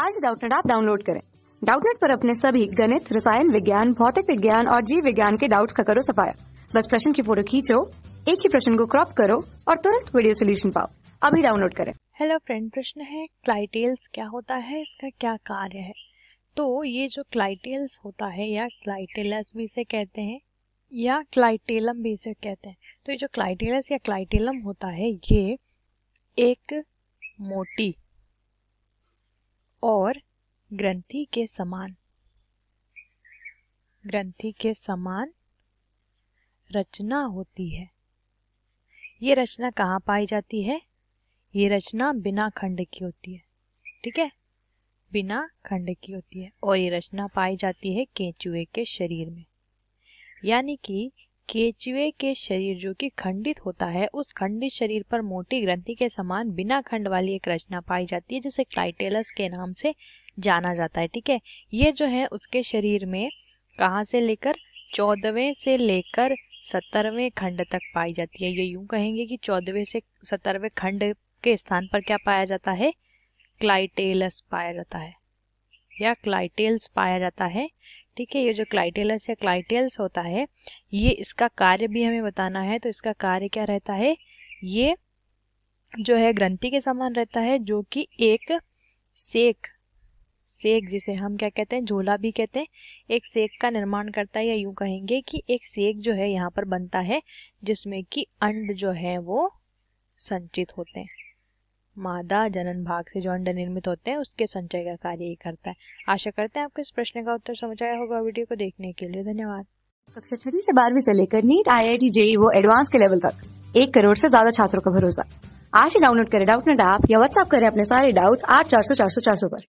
आज डाउटनेट आप डाउनलोड करें डाउटनेट पर अपने सभी गणित रसायन विज्ञान भौतिक विज्ञान और जीव विज्ञान के डाउट्स का करो सफाया बस प्रश्न की फोटो खींचो एक ही प्रश्न को क्रॉप करो और तुरंत वीडियो सोल्यूशन पाओ अभी डाउनलोड करें हेलो फ्रेंड प्रश्न है क्लाइटेल्स क्या होता है इसका क्या कार्य है तो ये जो क्लाइटेल्स होता है या क्लाइटेलस भी इसे कहते हैं या क्लाइटेलम भी इसे कहते हैं तो ये जो क्लाइटेलस या क्लाइटेलम होता है ये एक मोटी और ग्रंथि के समान ग्रंथि के समान रचना होती है ये रचना कहाँ पाई जाती है ये रचना बिना खंड की होती है ठीक है बिना खंड की होती है और ये रचना पाई जाती है केंचुए के शरीर में यानी कि केचुए के शरीर जो कि खंडित होता है उस खंडित शरीर पर मोटी ग्रंथि के समान बिना खंड वाली एक रचना पाई जाती है जिसे क्लाइटेलस के नाम से जाना जाता है ठीक है ये जो है उसके शरीर में कहाँ से लेकर चौदहवें से लेकर सत्तरवें खंड तक पाई जाती है ये यूं कहेंगे कि चौदहवें से सत्तरवें खंड के स्थान पर क्या पाया जाता है क्लाइटेलस पाया जाता है या क्लाइटेल्स पाया जाता है ठीक है ये जो क्लाइटेलस या क्लाइटेल्स होता है ये इसका कार्य भी हमें बताना है तो इसका कार्य क्या रहता है ये जो है ग्रंथि के समान रहता है जो कि एक सेक सेक जिसे हम क्या कहते हैं झोला भी कहते हैं एक सेक का निर्माण करता है या यूं कहेंगे कि एक सेक जो है यहाँ पर बनता है जिसमें कि अंड जो है वो संचित होते हैं मादा जनन भाग से जो अंडा निर्मित होते हैं उसके संचय का कार्य ही करता है आशा करते हैं आपको इस प्रश्न का उत्तर समझ आया होगा वीडियो को देखने के लिए धन्यवाद कक्षा छठी से बारहवीं से लेकर NEET I I T JEE वो एडवांस के लेवल तक एक करोड़ से ज्यादा छात्रों का भरोसा आज ही डाउनलोड करें डाउट नेट ऐप या व्हाट्सअप करें अपने सारे डाउट्स आठ चार सौ चार सौ चार सौ पर